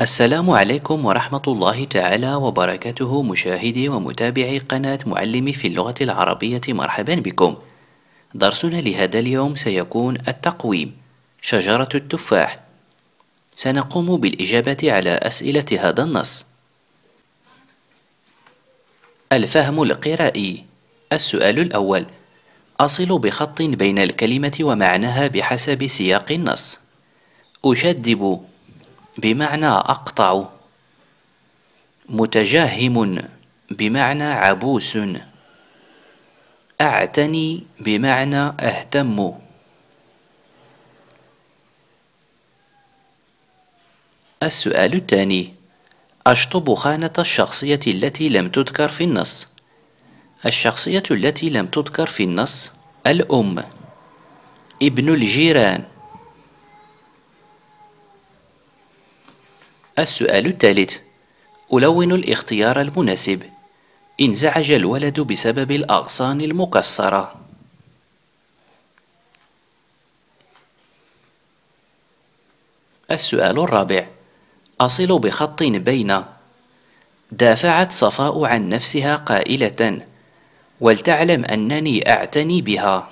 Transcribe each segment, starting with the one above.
السلام عليكم ورحمة الله تعالى وبركاته مشاهدي ومتابعي قناة معلمي في اللغة العربية مرحبا بكم درسنا لهذا اليوم سيكون التقويم شجرة التفاح سنقوم بالإجابة على أسئلة هذا النص الفهم القرائي السؤال الأول أصل بخط بين الكلمة ومعناها بحسب سياق النص أشدب بمعنى أقطع متجهم بمعنى عبوس أعتني بمعنى أهتم السؤال الثاني أشطب خانة الشخصية التي لم تذكر في النص الشخصية التي لم تذكر في النص الأم ابن الجيران السؤال الثالث ألون الاختيار المناسب انزعج الولد بسبب الأغصان المكسرة السؤال الرابع أصل بخط بين دافعت صفاء عن نفسها قائلة ولتعلم أنني أعتني بها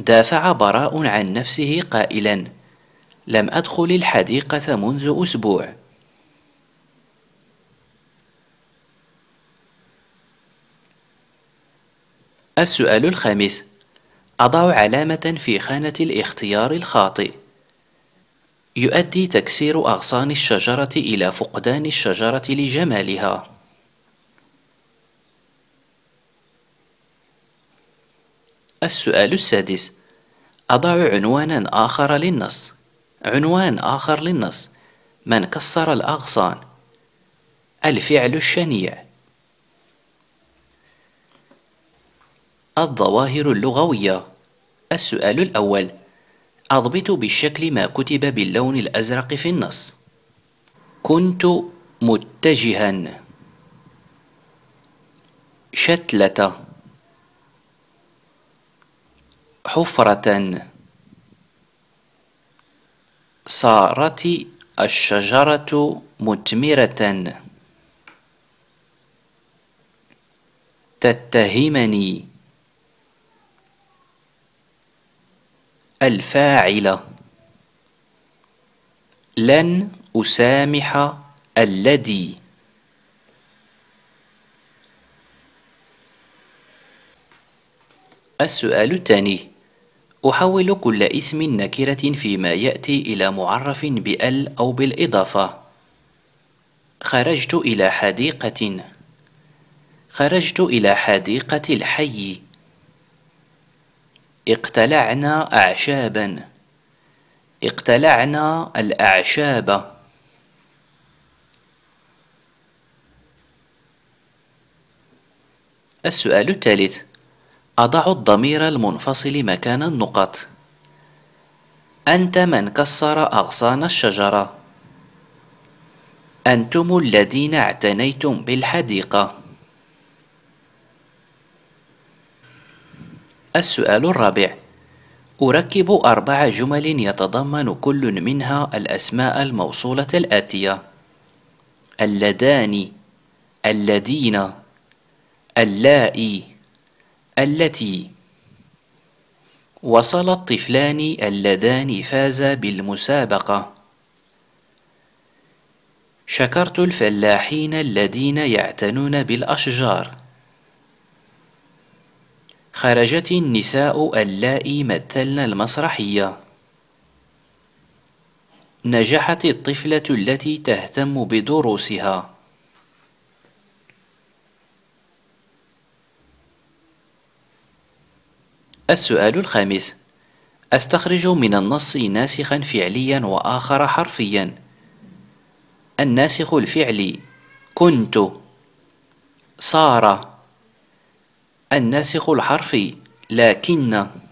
دافع براء عن نفسه قائلا لم أدخل الحديقة منذ أسبوع السؤال الخامس أضع علامة في خانة الاختيار الخاطئ يؤدي تكسير أغصان الشجرة إلى فقدان الشجرة لجمالها السؤال السادس أضع عنوانا آخر للنص عنوان آخر للنص من كسر الأغصان الفعل الشنيع الظواهر اللغوية السؤال الأول أضبط بالشكل ما كتب باللون الأزرق في النص كنت متجها شتلة حفرة صارت الشجرة مثمرة تتهمني الفاعلة لن أسامح الذي السؤال الثاني أحول كل اسم نكرة فيما يأتي إلى معرف بأل أو بالإضافة خرجت إلى حديقة خرجت إلى حديقة الحي اقتلعنا أعشابا اقتلعنا الأعشاب السؤال الثالث أضع الضمير المنفصل مكان النقط أنت من كسر أغصان الشجرة أنتم الذين اعتنيتم بالحديقة السؤال الرابع أركب أربع جمل يتضمن كل منها الأسماء الموصولة الآتية اللذان الذين اللائي التي وصل الطفلان اللذان فازا بالمسابقة شكرت الفلاحين الذين يعتنون بالأشجار خرجت النساء اللائي مثلن المسرحية نجحت الطفلة التي تهتم بدروسها السؤال الخامس أستخرج من النص ناسخا فعليا وآخر حرفيا الناسخ الفعلي كنت صار الناسخ الحرفي لكن